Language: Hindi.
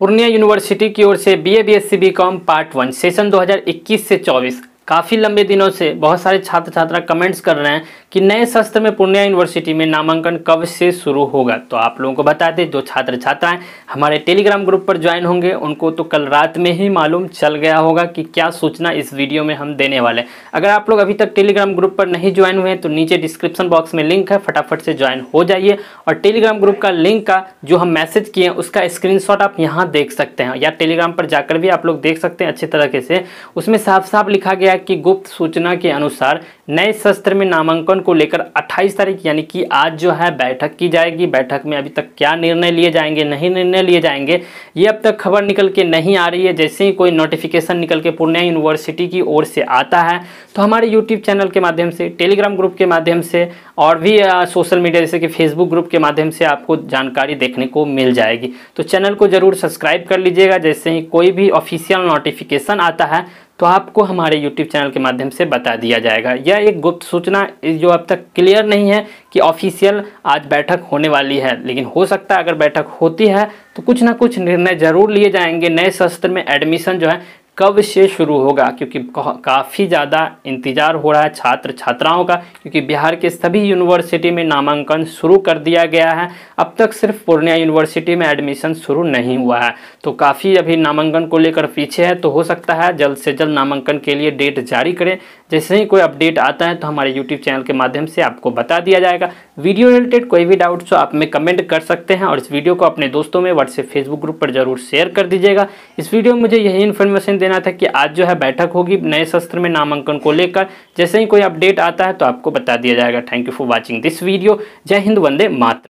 पूर्णिया यूनिवर्सिटी की ओर से B A B S C B com part one session 2021 से 24 काफ़ी लंबे दिनों से बहुत सारे छात्र छात्रा कमेंट्स कर रहे हैं कि नए सत्र में पूर्णिया यूनिवर्सिटी में नामांकन कब से शुरू होगा तो आप लोगों को बता दें जो छात्र छात्राएं हमारे टेलीग्राम ग्रुप पर ज्वाइन होंगे उनको तो कल रात में ही मालूम चल गया होगा कि क्या सूचना इस वीडियो में हम देने वाले अगर आप लोग अभी तक टेलीग्राम ग्रुप पर नहीं ज्वाइन हुए हैं तो नीचे डिस्क्रिप्शन बॉक्स में लिंक है फटाफट से ज्वाइन हो जाइए और टेलीग्राम ग्रुप का लिंक का जो हम मैसेज किए हैं उसका स्क्रीन आप यहाँ देख सकते हैं या टेलीग्राम पर जाकर भी आप लोग देख सकते हैं अच्छी तरीके से उसमें साफ साफ लिखा गया विभाग की गुप्त सूचना के अनुसार नए शस्त्र में नामांकन को लेकर 28 तारीख यानी कि आज जो है बैठक की जाएगी बैठक में अभी तक क्या निर्णय लिए जाएंगे नहीं निर्णय लिए जाएंगे ये अब तक खबर निकल के नहीं आ रही है जैसे ही कोई नोटिफिकेशन निकल के पूर्णिया यूनिवर्सिटी की ओर से आता है तो हमारे यूट्यूब चैनल के माध्यम से टेलीग्राम ग्रुप के माध्यम से और भी सोशल मीडिया जैसे कि फेसबुक ग्रुप के माध्यम से आपको जानकारी देखने को मिल जाएगी तो चैनल को ज़रूर सब्सक्राइब कर लीजिएगा जैसे ही कोई भी ऑफिशियल नोटिफिकेशन आता है तो आपको हमारे YouTube चैनल के माध्यम से बता दिया जाएगा यह एक गुप्त सूचना जो अब तक क्लियर नहीं है कि ऑफिशियल आज बैठक होने वाली है लेकिन हो सकता है अगर बैठक होती है तो कुछ ना कुछ निर्णय जरूर लिए जाएंगे नए शस्त्र में एडमिशन जो है कब से शुरू होगा क्योंकि काफ़ी ज़्यादा इंतज़ार हो रहा है छात्र छात्राओं का क्योंकि बिहार के सभी यूनिवर्सिटी में नामांकन शुरू कर दिया गया है अब तक सिर्फ पूर्णिया यूनिवर्सिटी में एडमिशन शुरू नहीं हुआ है तो काफ़ी अभी नामांकन को लेकर पीछे है तो हो सकता है जल्द से जल्द नामांकन के लिए डेट जारी करें जैसे ही कोई अपडेट आता है तो हमारे यूट्यूब चैनल के माध्यम से आपको बता दिया जाएगा वीडियो रिलेटेड कोई भी डाउट्स हो आप में कमेंट कर सकते हैं और इस वीडियो को अपने दोस्तों में व्हाट्सएप फेसबुक ग्रुप पर जरूर शेयर कर दीजिएगा इस वीडियो में मुझे यही इन्फॉर्मेशन देना था कि आज जो है बैठक होगी नए शस्त्र में नामांकन को लेकर जैसे ही कोई अपडेट आता है तो आपको बता दिया जाएगा thank you for watching this video जय हिंद वंदे मात्र